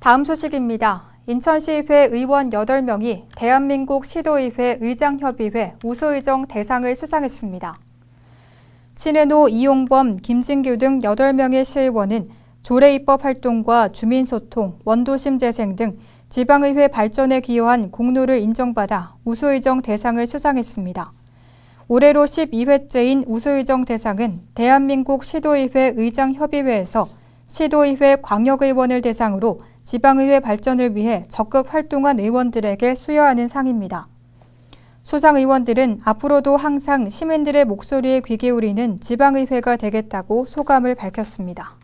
다음 소식입니다. 인천시의회 의원 8명이 대한민국 시도의회 의장협의회 우수의정 대상을 수상했습니다. 신해노, 이용범, 김진규 등 8명의 시의원은 조례 입법 활동과 주민소통, 원도심 재생 등 지방의회 발전에 기여한 공로를 인정받아 우수의정 대상을 수상했습니다. 올해로 12회째인 우수의정 대상은 대한민국 시도의회 의장협의회에서 시도의회 광역의원을 대상으로 지방의회 발전을 위해 적극 활동한 의원들에게 수여하는 상입니다. 수상의원들은 앞으로도 항상 시민들의 목소리에 귀 기울이는 지방의회가 되겠다고 소감을 밝혔습니다.